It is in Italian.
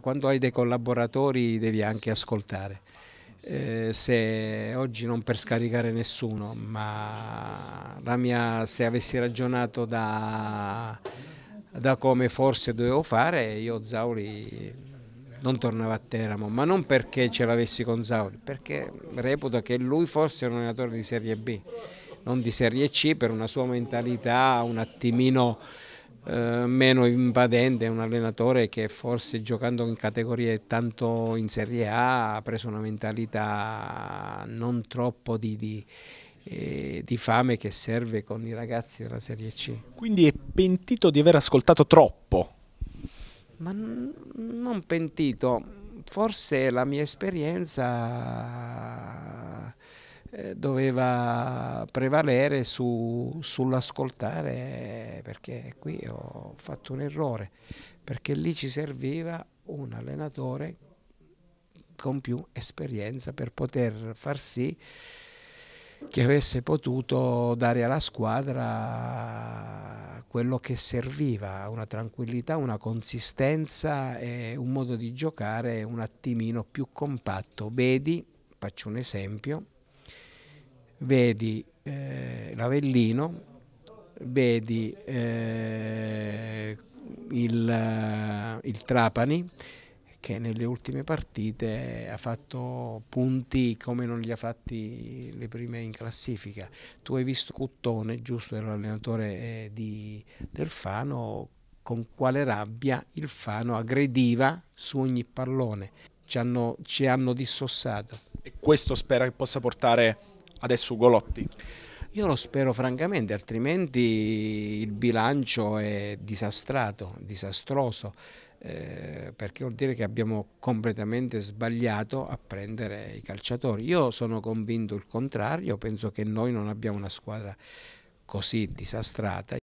Quando hai dei collaboratori devi anche ascoltare. Eh, se oggi non per scaricare nessuno, ma mia, se avessi ragionato da, da, come forse dovevo fare, io Zauri non tornavo a Teramo, ma non perché ce l'avessi con Zauri, perché reputo che lui fosse un allenatore di Serie B, non di Serie C per una sua mentalità un attimino eh, meno invadente, è un allenatore che forse giocando in categorie tanto in Serie A ha preso una mentalità non troppo di, di eh, di fame che serve con i ragazzi della Serie C. Quindi è pentito di aver ascoltato troppo? Ma non pentito, forse la mia esperienza eh, doveva prevalere su, sull'ascoltare perché qui ho fatto un errore, perché lì ci serviva un allenatore con più esperienza per poter far sì che avesse potuto dare alla squadra quello che serviva, una tranquillità, una consistenza e un modo di giocare un attimino più compatto. Vedi, faccio un esempio, vedi eh, l'Avellino, vedi eh, il, il Trapani che nelle ultime partite ha fatto punti come non li ha fatti le prime in classifica. Tu hai visto Cuttone, giusto, era l'allenatore eh, di, del Fano, con quale rabbia il Fano aggrediva su ogni pallone. Ci hanno, ci hanno dissossato. E questo spera che possa portare adesso Golotti? Io lo spero francamente, altrimenti il bilancio è disastrato, disastroso, eh, perché vuol dire che abbiamo completamente sbagliato a prendere i calciatori. Io sono convinto il contrario, penso che noi non abbiamo una squadra così disastrata.